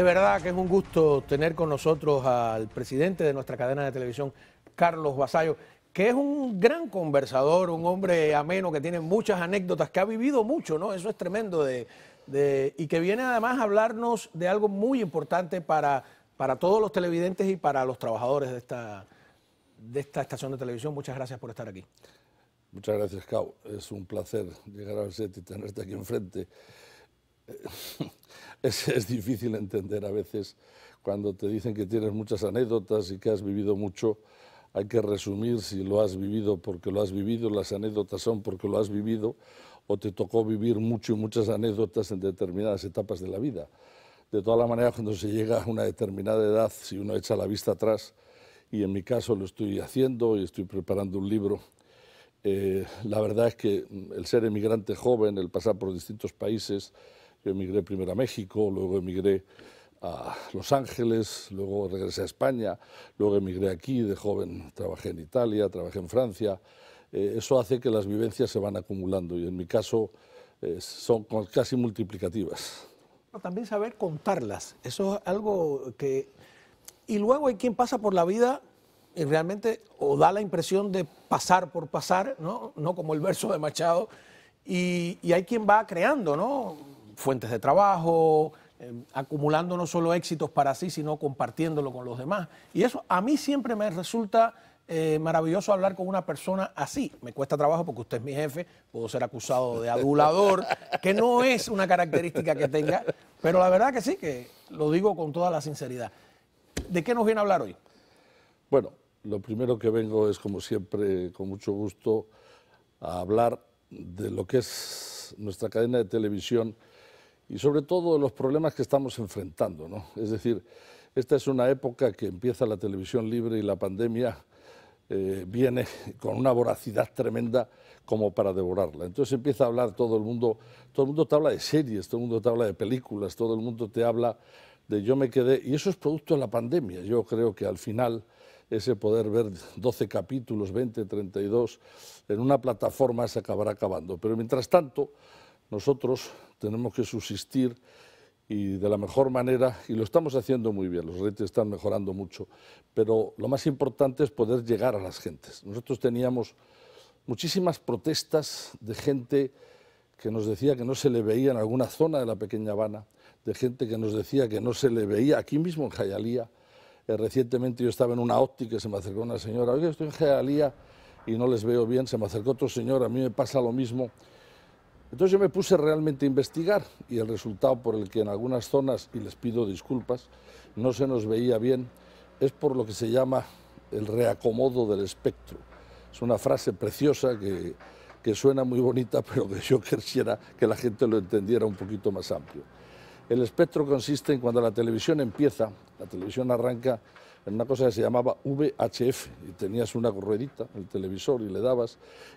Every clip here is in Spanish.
De verdad que es un gusto tener con nosotros al presidente de nuestra cadena de televisión, Carlos Basayo, que es un gran conversador, un hombre ameno que tiene muchas anécdotas, que ha vivido mucho, ¿no? Eso es tremendo. y que viene además a hablarnos de algo muy importante para, para todos los televidentes y para los trabajadores de esta, de esta estación de televisión. Muchas gracias por estar aquí. Muchas gracias, Cao. Es un placer llegar a set y tenerte aquí enfrente. es, difícil entender a veces cuando te dicen que tienes muchas anécdotas y que has vivido mucho. Hay que resumir si lo has vivido porque lo has vivido, las anécdotas son porque lo has vivido, o te tocó vivir mucho y muchas anécdotas en determinadas etapas de la vida. De todas las maneras, cuando se llega a una determinada edad, si uno echa la vista atrás, y en mi caso lo estoy haciendo y estoy preparando un libro eh, la verdad es que el ser emigrante joven, el pasar por distintos países, yo emigré primero a México, luego emigré a Los Ángeles, luego regresé a España, luego emigré aquí de joven, trabajé en Italia, trabajé en Francia. Eh, eso hace que las vivencias se van acumulando y en mi caso eh, son casi multiplicativas. también saber contarlas, eso es algo que... Y luego hay quien pasa por la vida y realmente o da la impresión de pasar por pasar, ¿no? No como el verso de Machado. Y, y hay quien va creando, ¿no? fuentes de trabajo, em, acumulando no solo éxitos para sí, sino compartiéndolo con los demás. Y eso a mí siempre me resulta eh, maravilloso hablar con una persona así. Me cuesta trabajo porque usted es mi jefe, puedo ser acusado de adulador, que no es una característica que tenga, pero la verdad que sí, que lo digo con toda la sinceridad. ¿De qué nos viene a hablar hoy? Bueno, lo primero que vengo es, como siempre, con mucho gusto, a hablar de lo que es nuestra cadena de televisión y sobre todo los problemas que estamos enfrentando. ¿no? Es decir, esta es una época que empieza la televisión libre y la pandemia eh, viene con una voracidad tremenda como para devorarla. Entonces empieza a hablar todo el mundo, todo el mundo te habla de series, todo el mundo te habla de películas, todo el mundo te habla de yo me quedé, y eso es producto de la pandemia. Yo creo que al final ese poder ver 12 capítulos, 20, 32, en una plataforma se acabará acabando. Pero mientras tanto, nosotros tenemos que subsistir y de la mejor manera, y lo estamos haciendo muy bien, los retos están mejorando mucho, pero lo más importante es poder llegar a las gentes. Nosotros teníamos muchísimas protestas de gente que nos decía que no se le veía en alguna zona de la pequeña Habana, de gente que nos decía que no se le veía aquí mismo en Jayalía. Eh, recientemente yo estaba en una óptica y se me acercó una señora, oye, estoy en Jayalía y no les veo bien, se me acercó otro señor, a mí me pasa lo mismo. Entonces yo me puse realmente a investigar y el resultado por el que en algunas zonas, y les pido disculpas, no se nos veía bien, es por lo que se llama el reacomodo del espectro. Es una frase preciosa que, suena muy bonita, pero que yo quisiera que la gente lo entendiera un poquito más amplio. El espectro consiste en cuando la televisión empieza, la televisión arranca en una cosa que se llamaba VHF, y tenías una ruedita, el televisor, y le dabas,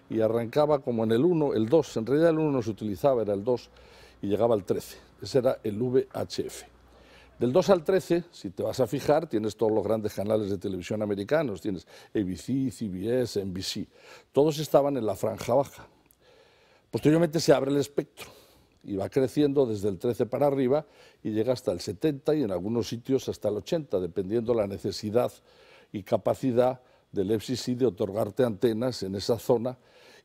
y arrancaba como en el 1, el 2, en realidad el 1 no se utilizaba, era el 2, y llegaba al 13, ese era el VHF. Del 2 al 13, si te vas a fijar, tienes todos los grandes canales de televisión americanos, tienes ABC, CBS, NBC, todos estaban en la franja baja. Posteriormente se abre el espectro y va creciendo desde el 13 para arriba y llega hasta el 70 y en algunos sitios hasta el 80, dependiendo la necesidad y capacidad del FCC de otorgarte antenas en esa zona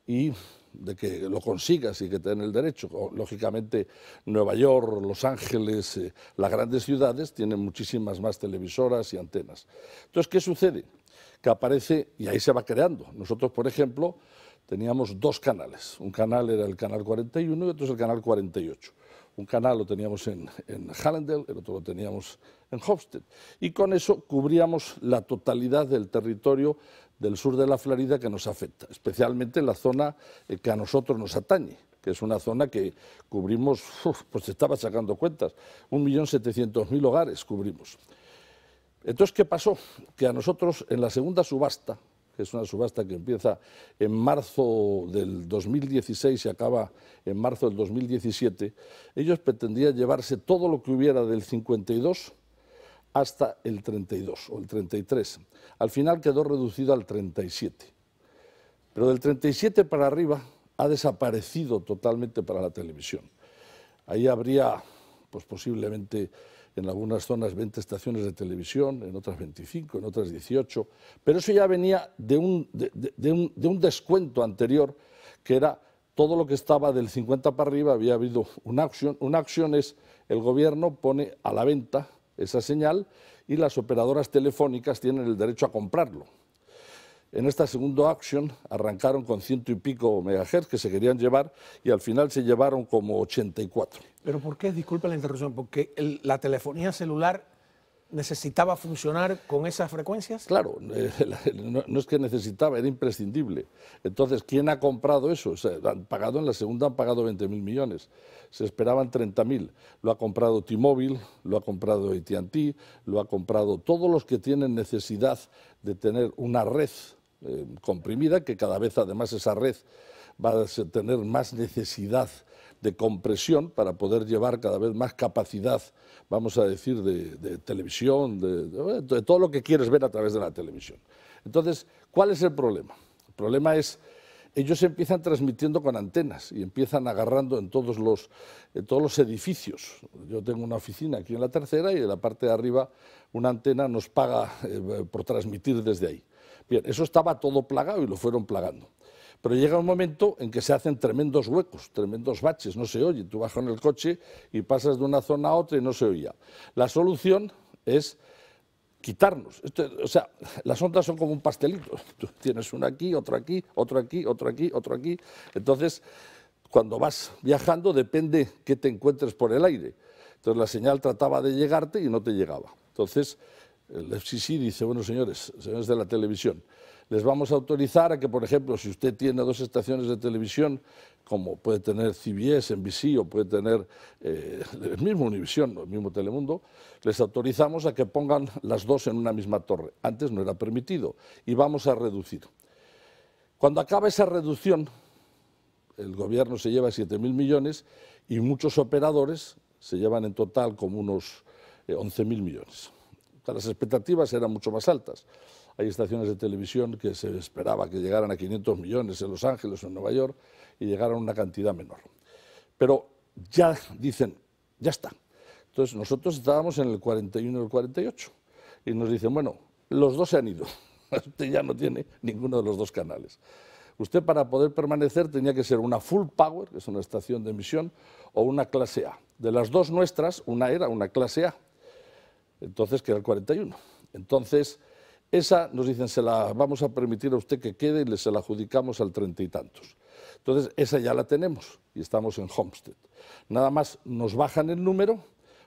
y de que lo consigas y que te el derecho. Lógicamente, Nueva York, Los Ángeles, eh, las grandes ciudades tienen muchísimas más televisoras y antenas. Entonces, ¿qué sucede? Que aparece, y ahí se va creando. Nosotros, por ejemplo, teníamos dos canales. Un canal era el canal 41 y otro es el canal 48. Un canal lo teníamos en, en Hallendale, el otro lo teníamos en Hofstede. Y con eso cubríamos la totalidad del territorio del sur de la Florida que nos afecta, especialmente la zona eh, que a nosotros nos atañe, que es una zona que cubrimos, pues estaba sacando cuentas, 1.700.000 hogares cubrimos. Entonces, ¿qué pasó? Que a nosotros en la segunda subasta, es una subasta que empieza en marzo del 2016 y acaba en marzo del 2017, ellos pretendían llevarse todo lo que hubiera del 52 hasta el 32 o el 33. Al final quedó reducido al 37. Pero del 37 para arriba ha desaparecido totalmente para la televisión. Ahí habría, pues posiblemente en algunas zonas 20 estaciones de televisión, en otras 25, en otras 18, pero eso ya venía de un, descuento anterior que era todo lo que estaba del 50 para arriba, había habido una acción, una acción es el gobierno pone a la venta esa señal y las operadoras telefónicas tienen el derecho a comprarlo. En esta segunda auction arrancaron con ciento y pico megahertz que se querían llevar y al final se llevaron como 84. ¿Pero por qué? disculpe la interrupción, porque la telefonía celular necesitaba funcionar con esas frecuencias? Claro, eh, no, es que necesitaba, era imprescindible. Entonces, ¿quién ha comprado eso? han pagado en la segunda han pagado 20.000 millones, se esperaban 30.000. Lo ha comprado T-Mobile, lo ha comprado AT&T, lo ha comprado todos los que tienen necesidad de tener una red Em, comprimida, que cada vez además esa red va a tener más necesidad de compresión para poder llevar cada vez más capacidad, vamos a decir, de, televisión, de, todo lo que quieres ver a través de la televisión. Entonces, ¿cuál es el problema? El problema es ellos empiezan transmitiendo con antenas y empiezan agarrando en todos los, todos los edificios. Yo tengo una oficina aquí en la tercera y en la parte de arriba una antena nos paga eh, por transmitir desde ahí. Bien, eso estaba todo plagado y lo fueron plagando. Pero llega un momento en que se hacen tremendos huecos, tremendos baches, no se oye. Tú vas con el coche y pasas de una zona a otra y no se oía. La solución es quitarnos. o sea, las ondas son como un pastelito. Tú tienes una aquí, otra aquí, otra aquí, otra aquí, otro aquí. Entonces, cuando vas viajando, depende qué te encuentres por el aire. Entonces, la señal trataba de llegarte y no te llegaba. Entonces, el FCC dice, bueno, señores, señores de la televisión, les vamos a autorizar a que, por ejemplo, si usted tiene dos estaciones de televisión, como puede tener CBS, NBC o puede tener eh, el mismo Univisión o el mismo Telemundo, les autorizamos a que pongan las dos en una misma torre. Antes no era permitido y vamos a reducir. Cuando acaba esa reducción, el gobierno se lleva 7.000 millones y muchos operadores se llevan en total como unos 11.000 eh, millones las expectativas eran mucho más altas. Hay estaciones de televisión que se esperaba que llegaran a 500 millones en Los Ángeles o en Nueva York y llegaron a una cantidad menor. Pero ya dicen, ya está. Entonces nosotros estábamos en el 41 o el 48 y nos dicen, bueno, los dos se han ido. Usted ya no tiene ninguno de los dos canales. Usted para poder permanecer tenía que ser una full power, que es una estación de emisión, o una clase A. De las dos nuestras, una era una clase A entonces queda el 41. Entonces, esa nos dicen, se la vamos a permitir a usted que quede y le se la adjudicamos al treinta y tantos. Entonces, esa ya la tenemos y estamos en Homestead. Nada más nos bajan el número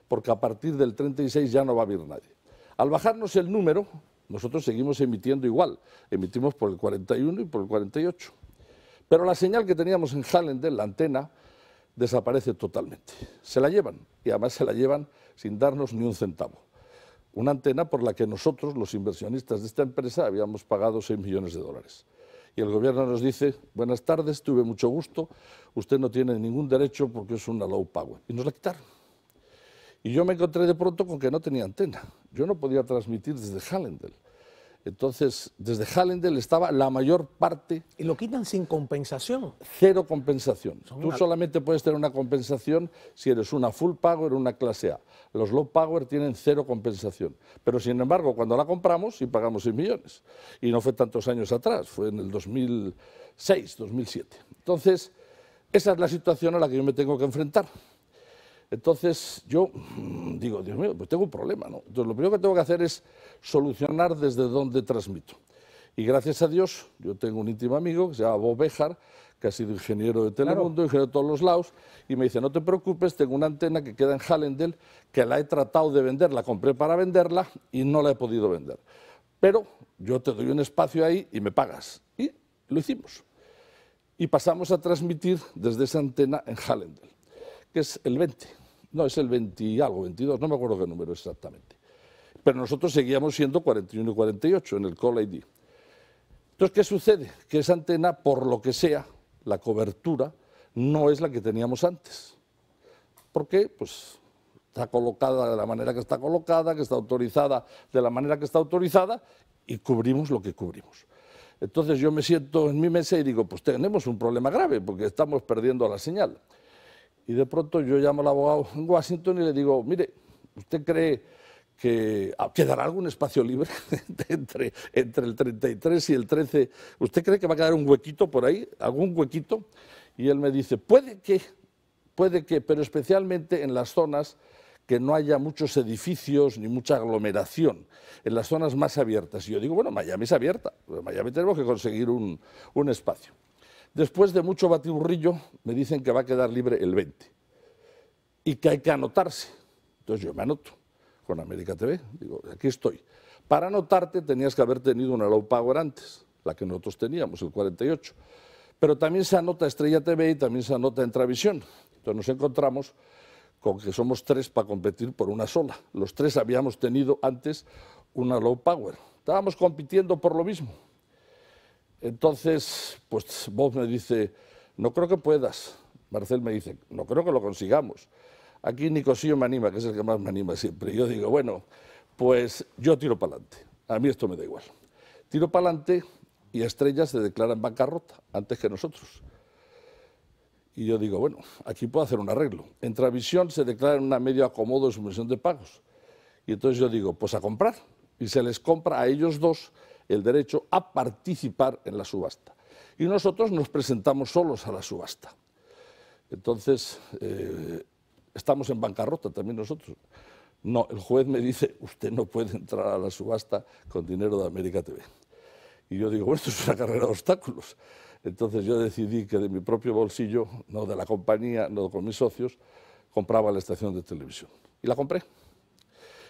porque a partir del 36 ya no va a haber nadie. Al bajarnos el número, nosotros seguimos emitiendo igual. Emitimos por el 41 y por el 48. Pero la señal que teníamos en Hallendel, la antena, desaparece totalmente. Se la llevan y además se la llevan sin darnos ni un centavo una antena por la que nosotros, los inversionistas de esta empresa, habíamos pagado 6 millones de dólares. Y el gobierno nos dice, buenas tardes, tuve mucho gusto, usted no tiene ningún derecho porque es una low power. Y nos la quitaron. Y yo me encontré de pronto con que no tenía antena. Yo no podía transmitir desde Hallendel. Entonces, desde Hallendel estaba la mayor parte. Y lo quitan sin compensación. Cero compensación. Tú solamente puedes tener una compensación si eres una full power o una clase A. Los low power tienen cero compensación. Pero sin embargo, cuando la compramos, y pagamos 6 millones. Y no fue tantos años atrás, fue en el 2006, 2007. Entonces, esa es la situación a la que yo me tengo que enfrentar. Entonces yo mm, digo, Dios mío, pues tengo un problema, ¿no? Entonces lo primero que tengo que hacer es solucionar desde dónde transmito. Y gracias a Dios, yo tengo un íntimo amigo que se llama Bob Bejar, que ha sido ingeniero de Telemundo, ingeniero de todos los lados, y me dice, no te preocupes, tengo una antena que queda en Hallendel, que la he tratado de vender, la compré para venderla y no la he podido vender. Pero yo te doy un espacio ahí y me pagas. Y lo hicimos. Y pasamos a transmitir desde esa antena en Hallendel, que es el 20 no, es el 20 y algo, 22, no me acuerdo qué número exactamente. Pero nosotros seguíamos siendo 41 y 48 en el Call ID. Entonces, ¿qué sucede? Que esa antena, por lo que sea, la cobertura, no es la que teníamos antes. ¿Por qué? Pues está colocada de la manera que está colocada, que está autorizada de la manera que está autorizada y cubrimos lo que cubrimos. Entonces yo me siento en mi mesa y digo, pues tenemos un problema grave porque estamos perdiendo la señal. Y de pronto yo llamo al abogado en Washington y le digo, mire, ¿usted cree que ah, quedará algún espacio libre entre, entre el 33 y el 13? ¿Usted cree que va a quedar un huequito por ahí? ¿Algún huequito? Y él me dice, puede que, puede que, pero especialmente en las zonas que no haya muchos edificios ni mucha aglomeración, en las zonas más abiertas. Y yo digo, bueno, Miami es abierta, Miami tenemos que conseguir un, un espacio. Después de mucho batiburrillo, me dicen que va a quedar libre el 20 y que hay que anotarse. Entonces yo me anoto con América TV. Digo, aquí estoy. Para anotarte tenías que haber tenido una low power antes, la que nosotros teníamos, el 48. Pero también se anota Estrella TV y también se anota Entravisión. Entonces nos encontramos con que somos tres para competir por una sola. Los tres habíamos tenido antes una low power. Estábamos compitiendo por lo mismo. Entonces, pues Bob me dice, no creo que puedas. Marcel me dice, no creo que lo consigamos. Aquí Nicosillo me anima, que es el que más me anima siempre. Y yo digo, bueno, pues yo tiro para adelante. A mí esto me da igual. Tiro para adelante y Estrella se declara en bancarrota antes que nosotros. Y yo digo, bueno, aquí puedo hacer un arreglo. En Travisión se declara en una medio acomodo de sumisión de pagos. Y entonces yo digo, pues a comprar. Y se les compra a ellos dos el derecho a participar en la subasta. Y nosotros nos presentamos solos a la subasta. Entonces, eh, estamos en bancarrota también nosotros. No, el juez me dice, usted no puede entrar a la subasta con dinero de América TV. Y yo digo, bueno, esto es una carrera de obstáculos. Entonces yo decidí que de mi propio bolsillo, no de la compañía, no con mis socios, compraba la estación de televisión. Y la compré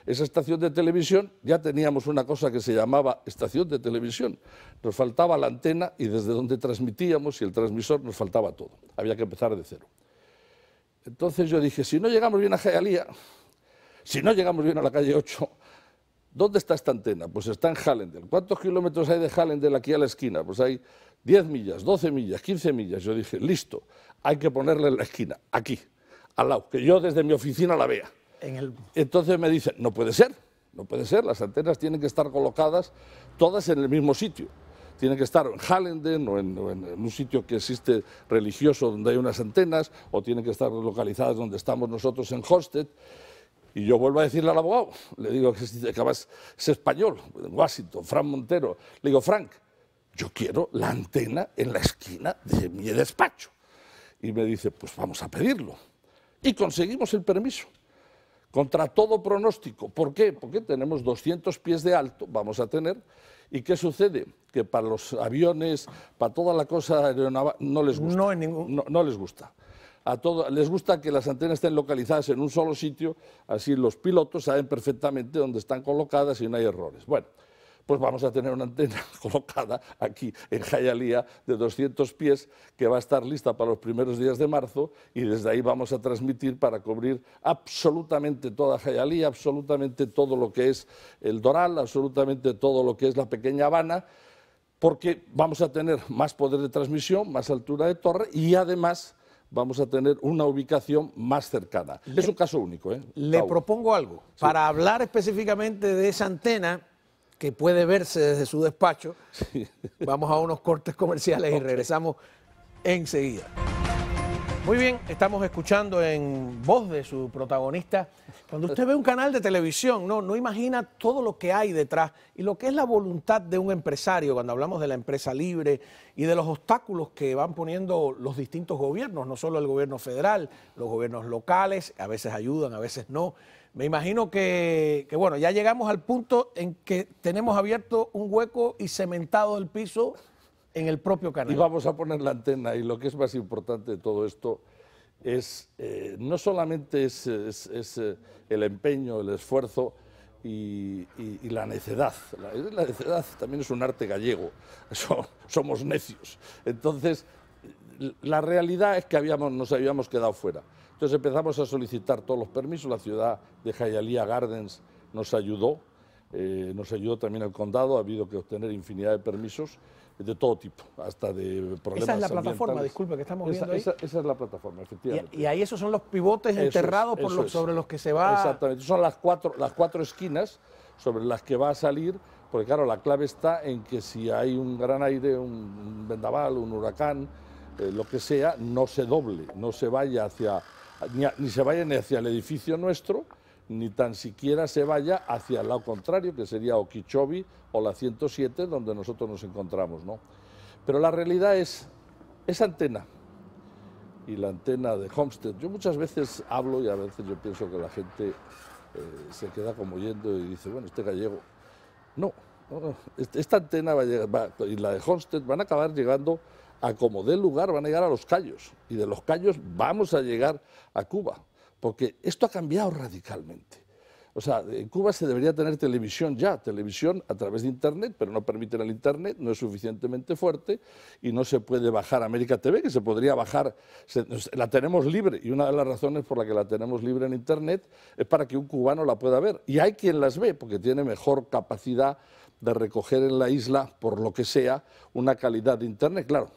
esa estación de televisión, ya teníamos una cosa que se llamaba estación de televisión. Nos faltaba la antena y desde donde transmitíamos y el transmisor nos faltaba todo. Había que empezar de cero. Entonces yo dije, si no llegamos bien a Jaalía, si no llegamos bien a la calle 8, ¿dónde está esta antena? Pues está en Hallendel. ¿Cuántos kilómetros hay de Hallendel aquí a la esquina? Pues hay 10 millas, 12 millas, 15 millas. Yo dije, listo, hay que ponerle en la esquina, aquí, al lado, que yo desde mi oficina la vea el... Entonces me dice, no puede ser, no puede ser, las antenas tienen que estar colocadas todas en el mismo sitio. Tienen que estar en Hallenden o en, un sitio que existe religioso donde hay unas antenas, o tienen que estar localizadas donde estamos nosotros en Hosted. Y yo vuelvo a decirle al abogado, le digo que es, acabas, es español, en Washington, Frank Montero. Le digo, Frank, yo quiero la antena en la esquina de mi despacho. Y me dice, pues vamos a pedirlo. Y conseguimos el permiso contra todo pronóstico. ¿Por qué? Porque tenemos 200 pies de alto, vamos a tener, ¿y qué sucede? Que para los aviones, para toda la cosa aeronáutica, no les gusta. No, en ningún... no, les gusta. A todos les gusta que las antenas estén localizadas en un solo sitio, así los pilotos saben perfectamente dónde están colocadas y no hay errores. Bueno, pues vamos a tener una antena colocada aquí en Jayalía de 200 pies que va a estar lista para los primeros días de marzo y desde ahí vamos a transmitir para cubrir absolutamente toda Jayalía, absolutamente todo lo que es el Doral, absolutamente todo lo que es la pequeña Habana porque vamos a tener más poder de transmisión, más altura de torre y además vamos a tener una ubicación más cercana. es un caso único. ¿eh? Le propongo algo. Para hablar específicamente de esa antena, que puede verse desde su despacho. Vamos a unos cortes comerciales y regresamos enseguida. Muy bien, estamos escuchando en voz de su protagonista. Cuando usted ve un canal de televisión, no, no imagina todo lo que hay detrás y lo que es la voluntad de un empresario cuando hablamos de la empresa libre y de los obstáculos que van poniendo los distintos gobiernos, no solo el gobierno federal, los gobiernos locales, a veces ayudan, a veces no. Me imagino que, bueno, ya llegamos al punto en que tenemos abierto un hueco y cementado el piso en el propio canal. Y vamos a poner la antena y lo que es más importante de todo esto es, eh, no solamente es, eh, el empeño, el esfuerzo y, la necedad. La, necedad también es un arte gallego, somos necios. Entonces, la realidad es que habíamos, nos habíamos quedado fuera. Entonces empezamos a solicitar todos los permisos, la ciudad de Jayalía Gardens nos ayudó, eh, nos ayudó también el condado, ha habido que obtener infinidad de permisos de todo tipo, hasta de problemas Esa es la plataforma, disculpe, que estamos viendo ahí. Esa, es la plataforma, efectivamente. Y, ahí esos son los pivotes enterrados sobre los que se va... Exactamente, son las cuatro, las cuatro esquinas sobre las que va a salir, porque claro, la clave está en que si hay un gran aire, un, vendaval, un huracán, eh, lo que sea, no se doble, no se vaya hacia ni se vaya ni hacia el edificio nuestro, ni tan siquiera se vaya hacia el lado contrario, que sería Okichobi o la 107, donde nosotros nos encontramos. ¿no? Pero la realidad es esa antena y la antena de Homestead. Yo muchas veces hablo y a veces yo pienso que la gente eh, se queda como yendo y dice, bueno, este gallego. No, este, esta antena va y la de Homestead van a acabar llegando a como dé lugar van a llegar a los callos y de los callos vamos a llegar a Cuba, porque esto ha cambiado radicalmente. O sea, en Cuba se debería tener televisión ya, televisión a través de Internet, pero no permiten el Internet, no es suficientemente fuerte y no se puede bajar América TV, que se podría bajar, la tenemos libre y una de las razones por la que la tenemos libre en Internet es para que un cubano la pueda ver. Y hay quien las ve porque tiene mejor capacidad de recoger en la isla, por lo que sea, una calidad de Internet. Claro,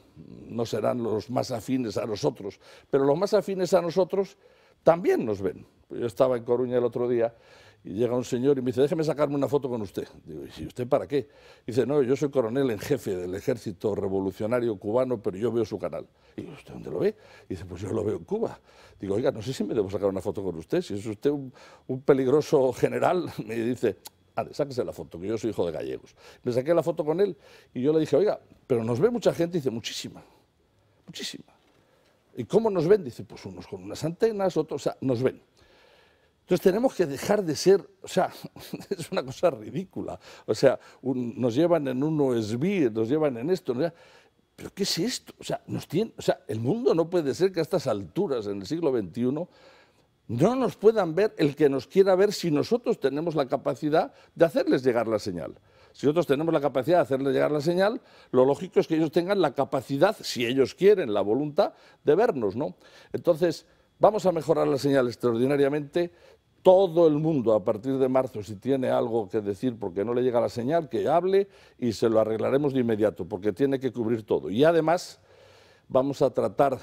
no serán los más afines a nosotros, pero los más afines a nosotros también nos ven. Pues yo estaba en Coruña el otro día y llega un señor y me dice, déjeme sacarme una foto con usted. Digo, ¿y usted para qué? dice, no, yo soy coronel en jefe del ejército revolucionario cubano, pero yo veo su canal. Y digo, ¿usted dónde lo ve? dice, pues yo lo veo en Cuba. Digo, oiga, no sé si me debo sacar una foto con usted, si es usted un, un peligroso general. Me dice, Ale ah, sáquese la foto, que yo soy hijo de gallegos. Me saqué la foto con él y yo le dije, oiga, pero nos ve mucha gente. dice, muchísima, muchísima. ¿Y cómo nos ven? Dice, pues unos con unas antenas, otros, o sea, nos ven. Entonces tenemos que dejar de ser, o sea, es una cosa ridícula. O sea, nos llevan en un USB, nos llevan en esto, pero ¿qué es esto? O sea, nos tiene, o sea, el mundo no puede ser que a estas alturas, en el siglo XXI, no nos puedan ver el que nos quiera ver si nosotros tenemos la capacidad de hacerles llegar la señal. Si nosotros tenemos la capacidad de hacerles llegar la señal, lo lógico es que ellos tengan la capacidad, si ellos quieren, la voluntad de vernos, ¿no? Entonces, vamos a mejorar la señal extraordinariamente. Todo el mundo a partir de marzo, si tiene algo que decir porque no le llega la señal, que hable y se lo arreglaremos de inmediato, porque tiene que cubrir todo. Y además, vamos a tratar,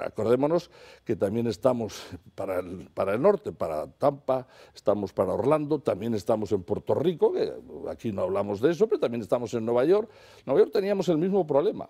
acordémonos que también estamos para el, norte, para Tampa, estamos para Orlando, también estamos en Puerto Rico, que aquí no hablamos de eso, pero también estamos en Nueva York. En Nueva York teníamos el mismo problema.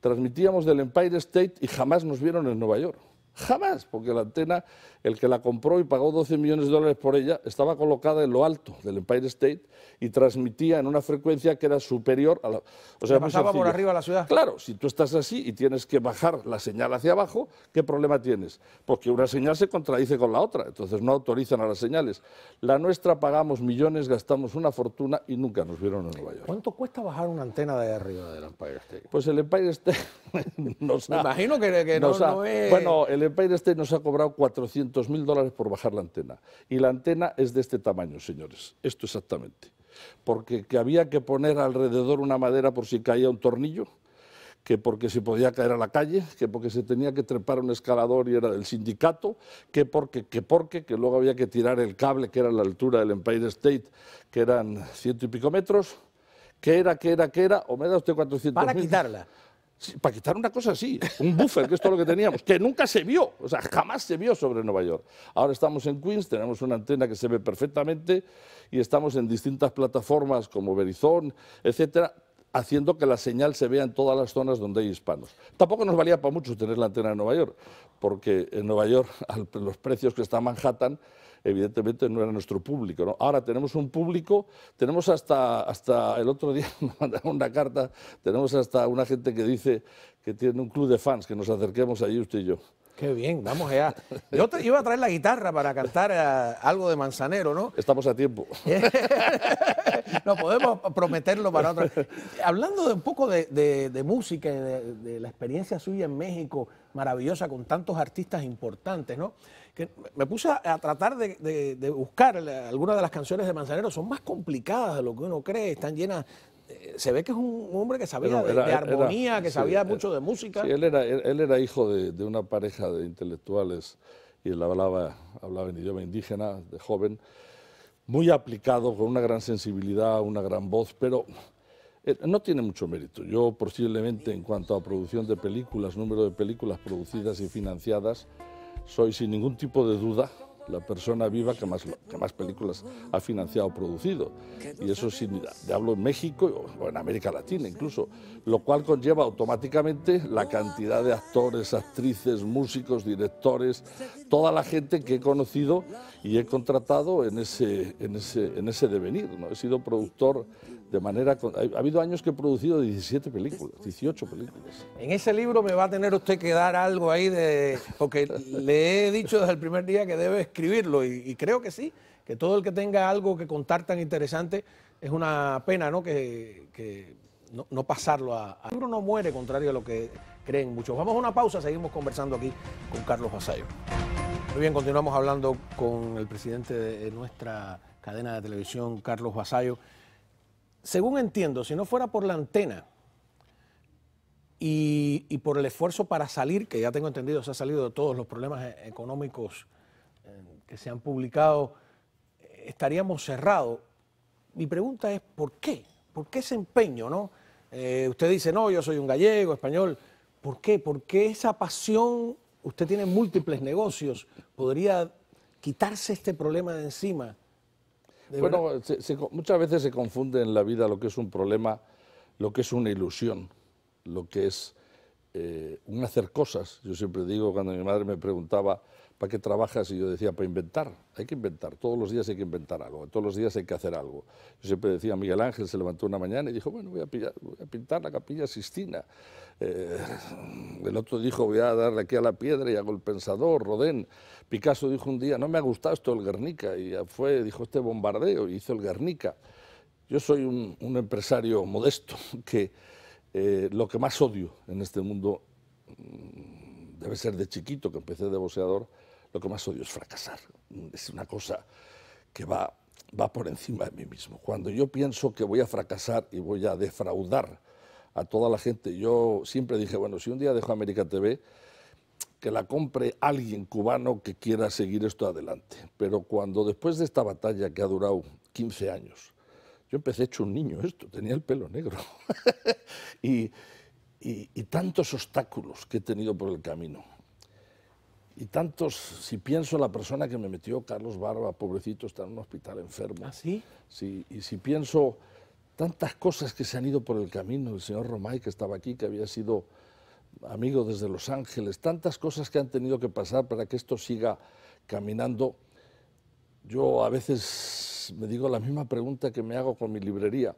Transmitíamos del Empire State y jamás nos vieron en Nueva York. Jamás, porque la antena, el que la compró y pagó 12 millones de dólares por ella, estaba colocada en lo alto del Empire State y transmitía en una frecuencia que era superior a la... O sea, pasaba por arriba de la ciudad. Claro, si tú estás así y tienes que bajar la señal hacia abajo, ¿qué problema tienes? Porque una señal se contradice con la otra, entonces no autorizan a las señales. La nuestra pagamos millones, gastamos una fortuna y nunca nos vieron en Nueva York. ¿Cuánto cuesta bajar una antena de arriba del Empire State? Pues el Empire State nos ha, Me imagino que, no, es... Bueno, el Empire State nos ha cobrado 400.000 mil dólares por bajar la antena. Y la antena es de este tamaño, señores. Esto exactamente. Porque que había que poner alrededor una madera por si caía un tornillo, que porque se podía caer a la calle, que porque se tenía que trepar un escalador y era del sindicato, que porque, que porque, que luego había que tirar el cable que era a la altura del Empire State, que eran ciento y pico metros, que era, que era, que era, o me da usted 400 Para quitarla para quitar una cosa así, un buffer, que es todo lo que teníamos, que nunca se vio, o sea, jamás se vio sobre Nueva York. Ahora estamos en Queens, tenemos una antena que se ve perfectamente y estamos en distintas plataformas como Verizon, etcétera, haciendo que la señal se vea en todas las zonas donde hay hispanos. Tampoco nos valía para mucho tener la antena en Nueva York, porque en Nueva York, los precios que está Manhattan, evidentemente no era nuestro público. ¿no? Ahora tenemos un público, tenemos hasta, hasta el otro día mandaron una carta, tenemos hasta una gente que dice que tiene un club de fans, que nos acerquemos allí usted y yo. Qué bien, vamos allá. Yo te iba a traer la guitarra para cantar eh, algo de Manzanero, ¿no? Estamos a tiempo. no podemos prometerlo para otra. Hablando de un poco de, de, música, de, de, la experiencia suya en México, maravillosa con tantos artistas importantes, ¿no? Que me puse a, tratar de, buscar algunas de las canciones de Manzanero, son más complicadas de lo que uno cree, están llenas eh, se ve que es un hombre que sabía de, armonía, que sabía mucho de música. él era, hijo de, una pareja de intelectuales y él hablaba, hablaba en idioma indígena de joven, muy aplicado, con una gran sensibilidad, una gran voz, pero eh, no tiene mucho mérito. Yo posiblemente en cuanto a producción de películas, número de películas producidas y financiadas, soy sin ningún tipo de duda la persona viva que más, que más películas ha financiado o producido. Y eso sin, ya hablo en México o en América Latina incluso, lo cual conlleva automáticamente la cantidad de actores, actrices, músicos, directores, toda la gente que he conocido y he contratado en ese, en ese, devenir. ¿no? He sido productor de manera... Ha habido años que he producido 17 películas, 18 películas. En ese libro me va a tener usted que dar algo ahí de... Porque le he dicho desde el primer día que debe escribirlo y, creo que sí, que todo el que tenga algo que contar tan interesante es una pena, ¿no? Que, no, pasarlo a, El libro no muere, contrario a lo que creen muchos. Vamos a una pausa, seguimos conversando aquí con Carlos Basayo. Muy bien, continuamos hablando con el presidente de nuestra cadena de televisión, Carlos Basayo. Según entiendo, si no fuera por la antena y, por el esfuerzo para salir, que ya tengo entendido, se ha salido de todos los problemas e, económicos eh, que se han publicado, estaríamos cerrados. Mi pregunta es, ¿por qué? ¿Por qué ese empeño? No? Eh, usted dice, no, yo soy un gallego, español. ¿Por qué? ¿Por qué esa pasión usted tiene múltiples negocios, podría quitarse este problema de encima. bueno, muchas veces se confunde en la vida lo que es un problema, lo que es una ilusión, lo que es eh, un hacer cosas. Yo siempre digo, cuando mi madre me preguntaba, ¿para qué trabajas? Y yo decía, para inventar. Hay que inventar, todos los días hay que inventar algo, todos los días hay que hacer algo. Yo siempre decía, Miguel Ángel se levantó una mañana y dijo, bueno, voy a, pintar la capilla Sistina. Eh, el otro dijo, voy a darle aquí a la piedra y hago el pensador, Rodén. Picasso dijo un día, no me ha gustado esto el Guernica. Y fue, dijo, este bombardeo, y hizo el Guernica. Yo soy un empresario modesto que eh, lo que más odio en este mundo, mm, debe ser de chiquito que empecé de boxeador, lo que más odio es fracasar. Mm, es una cosa que va, va por encima de mí mismo. Cuando yo pienso que voy a fracasar y voy a defraudar a toda la gente, yo siempre dije, bueno, si un día dejo América TV, que la compre alguien cubano que quiera seguir esto adelante. Pero cuando después de esta batalla que ha durado 15 años, yo empecé hecho un niño esto, tenía el pelo negro. y, tantos obstáculos que he tenido por el camino. Y tantos, si pienso la persona que me metió, Carlos Barba, pobrecito, está en un hospital enfermo. ¿Ah, sí? y si pienso tantas cosas que se han ido por el camino, el señor Romay, que estaba aquí, que había sido amigo desde Los Ángeles, tantas cosas que han tenido que pasar para que esto siga caminando. Yo a veces me digo la misma pregunta que me hago con mi librería.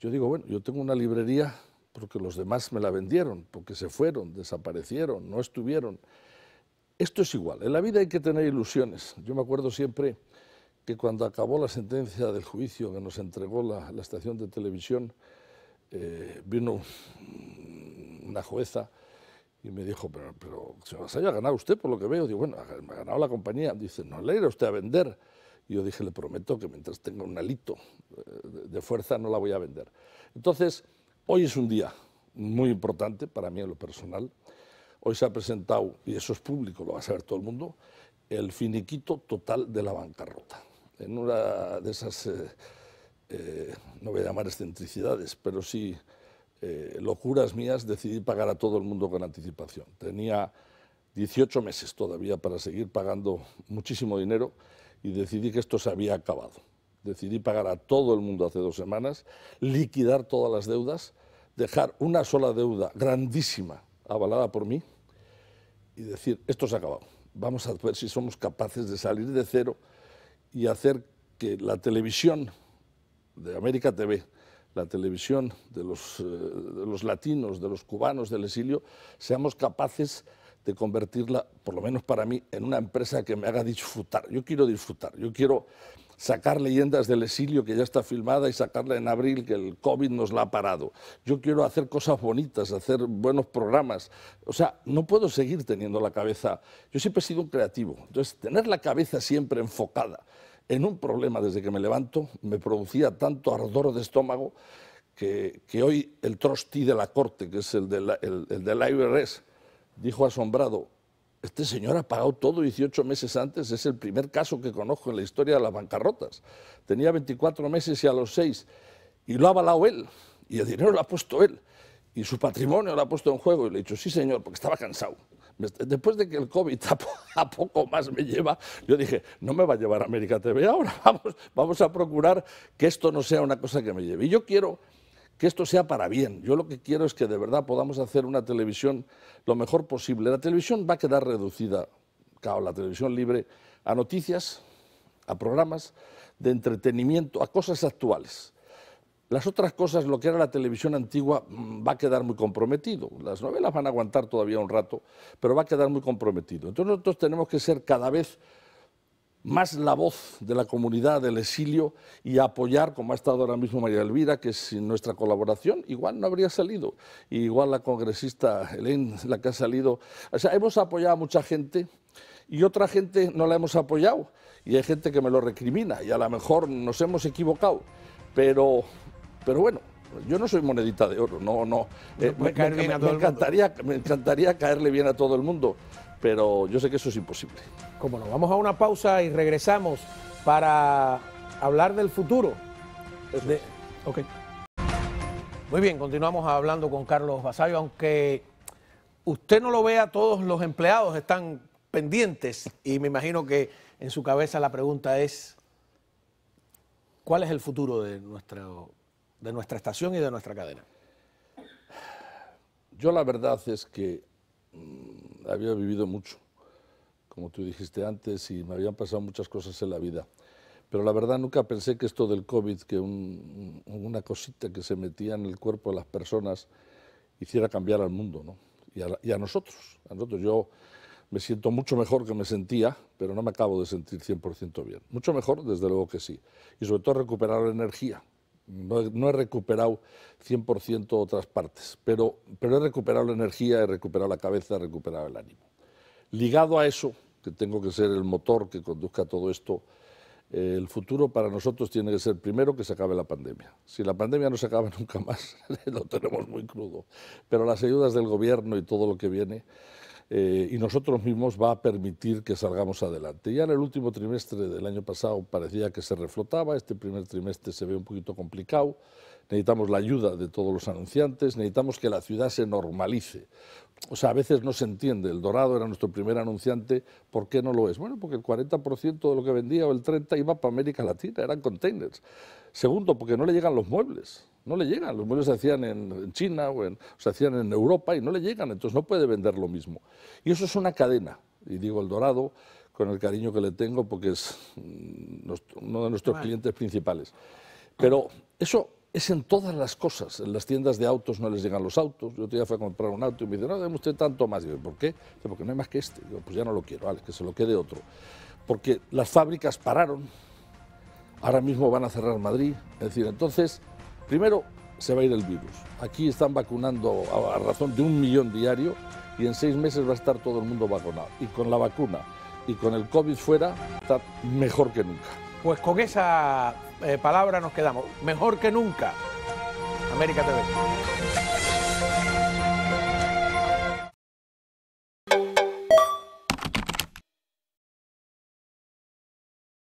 Yo digo, bueno, yo tengo una librería porque los demás me la vendieron, porque se fueron, desaparecieron, no estuvieron. Esto es igual, en la vida hay que tener ilusiones. Yo me acuerdo siempre que cuando acabó la sentencia del juicio que nos entregó la, la estación de televisión, eh, vino una jueza y me dijo, pero, pero se ha ganado usted por lo que veo. Digo, bueno, me ha ganado la compañía. Dice, no le irá usted a vender. Y yo dije, le prometo que mientras tenga un alito eh, de fuerza no la voy a vender. Entonces, hoy es un día muy importante para mí en lo personal. Hoy se ha presentado, y eso es público, lo va a saber todo el mundo, el finiquito total de la bancarrota. En una de esas, eh, eh, no voy a llamar excentricidades, pero sí locuras mías, decidí pagar a todo el mundo con anticipación. Tenía 18 meses todavía para seguir pagando muchísimo dinero y decidí que esto se había acabado. Decidí pagar a todo el mundo hace dos semanas, liquidar todas las deudas, dejar una sola deuda grandísima avalada por mí y decir, esto se ha acabado. Vamos a ver si somos capaces de salir de cero y hacer que la televisión de América TV, la televisión de los, eh, de los latinos, de los cubanos, del exilio, seamos capaces de convertirla, por lo menos para mí, en una empresa que me haga disfrutar. Yo quiero disfrutar, yo quiero sacar leyendas del exilio que ya está filmada y sacarla en abril, que el COVID nos la ha parado. Yo quiero hacer cosas bonitas, hacer buenos programas. O sea, no puedo seguir teniendo la cabeza. Yo siempre he sido un creativo, entonces tener la cabeza siempre enfocada en un problema desde que me levanto me producía tanto ardor de estómago que, hoy el trustee de la corte, que es el, de la, el, del IRS, dijo asombrado, este señor ha pagado todo 18 meses antes, es el primer caso que conozco en la historia de las bancarrotas. Tenía 24 meses y a los 6, y lo ha avalado él, y el dinero lo ha puesto él, y su patrimonio lo ha puesto en juego, y le he dicho, sí señor, porque estaba cansado. Después de que el COVID a, poco más me lleva, yo dije, no me va a llevar a América TV ahora, vamos, vamos a procurar que esto no sea una cosa que me lleve. Y yo quiero que esto sea para bien. Yo lo que quiero es que de verdad podamos hacer una televisión lo mejor posible. La televisión va a quedar reducida, claro, la televisión libre, a noticias, a programas de entretenimiento, a cosas actuales. Las otras cosas, lo que era la televisión antigua, mm, va a quedar muy comprometido. Las novelas van a aguantar todavía un rato, pero va a quedar muy comprometido. Entonces nosotros tenemos que ser cada vez más la voz de la comunidad del exilio y apoyar, como ha estado ahora mismo María Elvira, que sin nuestra colaboración igual no habría salido. igual la congresista Helen, la que ha salido. O sea, hemos apoyado a mucha gente y otra gente no la hemos apoyado. Y hay gente que me lo recrimina y a lo mejor nos hemos equivocado. Pero, pero bueno, yo no soy monedita de oro, no, no. Eh, encantaría, me encantaría caerle bien a todo el mundo, pero yo sé que eso es imposible. Como nos vamos a una pausa y regresamos para hablar del futuro. Muy bien, continuamos hablando con Carlos Basayo, aunque usted no lo vea, todos los empleados están pendientes y me imagino que en su cabeza la pregunta es, ¿cuál es el futuro de, de nuestra estación y de nuestra cadena? Yo la verdad es que mm, había vivido mucho, como tú dijiste antes, y me habían pasado muchas cosas en la vida. Pero la verdad nunca pensé que esto del COVID, que una cosita que se metía en el cuerpo de las personas, hiciera cambiar al mundo, ¿no? Y a, nosotros, a nosotros. Yo me siento mucho mejor que me sentía, pero no me acabo de sentir 100% bien. Mucho mejor, desde luego que sí. Y sobre todo recuperar la energía, no he, recuperado 100% otras partes, pero, he recuperado la energía, he recuperado la cabeza, he recuperado el ánimo. Ligado a eso, que tengo que ser el motor que conduzca todo esto, eh, el futuro para nosotros tiene que ser primero que se acabe la pandemia. Si la pandemia no se acaba nunca más, lo tenemos muy crudo. Pero las ayudas del gobierno y todo lo que viene eh, y nosotros mismos va a permitir que salgamos adelante. Ya en el último trimestre del año pasado parecía que se reflotaba, este primer trimestre se ve un poquito complicado, necesitamos la ayuda de todos los anunciantes, necesitamos que la ciudad se normalice. O sea, a veces no se entiende, el Dorado era nuestro primer anunciante, ¿por qué no lo es? Bueno, porque el 40% de lo que vendía o el 30% iba para América Latina, eran containers. Segundo, porque no le llegan los muebles. No le llegan. Los muebles se hacían en China o, se hacían en Europa y no le llegan, entonces no puede vender lo mismo. Y eso es una cadena. Y digo El Dorado con el cariño que le tengo porque es mm, uno de nuestros clientes principales. Pero eso es en todas las cosas. En las tiendas de autos no les llegan los autos. Yo otro fui a comprar un auto y me dice, no, déme usted tanto más. Y ¿por qué? porque no hay más que este. pues ya no lo quiero, vale, que se lo quede otro. Porque las fábricas pararon, ahora mismo van a cerrar Madrid. Es decir, entonces Primero, se va a ir el virus. Aquí están vacunando a razón de un millón diario y en seis meses va a estar todo el mundo vacunado. Y con la vacuna y con el COVID fuera, está mejor que nunca. Pues con esa eh, palabra nos quedamos. Mejor que nunca. América TV.